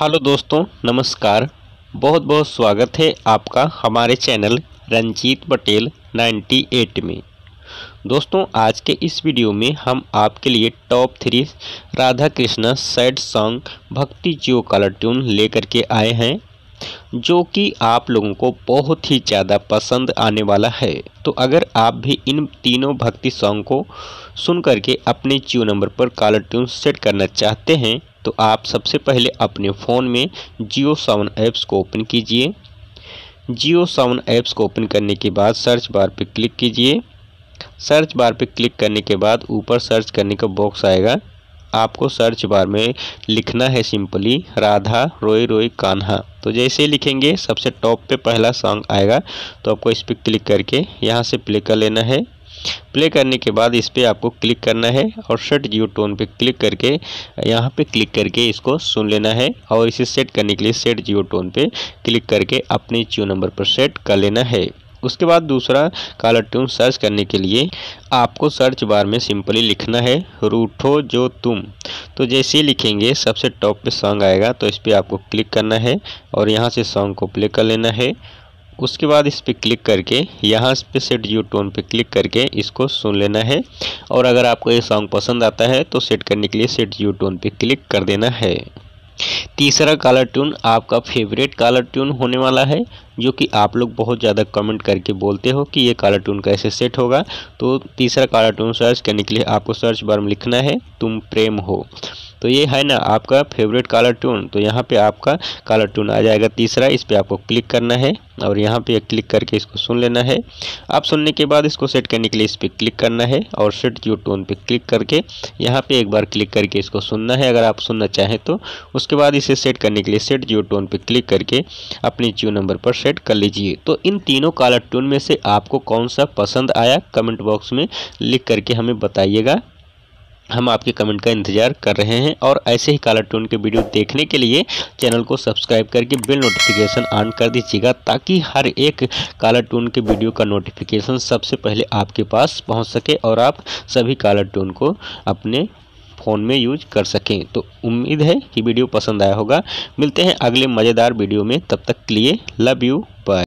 hello दोस्तों नमस्कार बहुत बहुत स्वागत है आपका हमारे चैनल रंजीत पटेल 98 में दोस्तों आज के इस वीडियो में हम आपके लिए top three Radha Krishna sad song bhakti Jio colour tune लेकर के आए हैं जो कि आप लोगों को बहुत ही ज़्यादा पसंद आने वाला है तो अगर आप भी इन तीनों भक्ति सॉन्ग को सुन करके अपने जियो नंबर पर कॉलर ट्यून सेट करना चाहते हैं तो आप सबसे पहले अपने फ़ोन में जियो सावन ऐप्स को ओपन कीजिए जियो सावन ऐप्स को ओपन करने के बाद सर्च बार पर क्लिक कीजिए सर्च बार पर क्लिक करने के बाद ऊपर सर्च करने का बॉक्स आएगा आपको सर्च बार में लिखना है सिंपली राधा रोई रोई कान्हा तो जैसे लिखेंगे सबसे टॉप पे पहला सॉन्ग आएगा तो आपको इस पर क्लिक करके यहाँ से प्ले कर लेना है प्ले करने के बाद इस पर आपको क्लिक करना है और सेट जियो टोन पर क्लिक करके यहाँ पे क्लिक करके इसको सुन लेना है और इसे सेट करने के लिए सेट जियो टोन पे क्लिक करके अपने जियो नंबर पर सेट कर लेना है उसके बाद दूसरा काला ट्यून सर्च करने के लिए आपको सर्च बार में सिंपली लिखना है रूठो जो तुम तो जैसे ही लिखेंगे सबसे टॉप पे सॉन्ग आएगा तो इस पर आपको क्लिक करना है और यहाँ से सॉन्ग को प्ले कर लेना है उसके बाद इस पर क्लिक करके यहाँ पे सेट यू टोन पे क्लिक करके इसको सुन लेना है और अगर आपको ये सॉन्ग पसंद आता है तो सेट करने के लिए सेट यू टोन पे क्लिक कर देना है तीसरा कलर ट्यून आपका फेवरेट काला ट्यून होने वाला है जो कि आप लोग बहुत ज़्यादा कमेंट करके बोलते हो कि ये कलर ट्यून कैसे सेट होगा तो तीसरा कलर ट्यून सर्च करने के लिए आपको सर्च बार में लिखना है तुम प्रेम हो तो ये है ना आपका फेवरेट कलर टून तो यहाँ पे आपका कलर टून आ जाएगा तीसरा इस पर आपको क्लिक करना है और यहाँ पे क्लिक करके इसको सुन लेना है आप सुनने के बाद इसको सेट करने के लिए इस पर क्लिक करना है और सेट यू टोन पे क्लिक करके यहाँ पे एक बार क्लिक करके इसको सुनना है अगर आप सुनना चाहें तो उसके बाद इसे सेट करने के लिए सेट यू टोन पे क्लिक करके अपनी ट्यून नंबर पर सेट कर लीजिए तो इन तीनों कलर टून में से आपको कौन सा पसंद आया कमेंट बॉक्स में लिख करके हमें बताइएगा हम आपके कमेंट का इंतजार कर रहे हैं और ऐसे ही काला टून के वीडियो देखने के लिए चैनल को सब्सक्राइब करके बिल नोटिफिकेशन ऑन कर दीजिएगा ताकि हर एक काला टून के वीडियो का नोटिफिकेशन सबसे पहले आपके पास पहुंच सके और आप सभी काला टून को अपने फ़ोन में यूज कर सकें तो उम्मीद है कि वीडियो पसंद आया होगा मिलते हैं अगले मज़ेदार वीडियो में तब तक के लिए लव यू बाय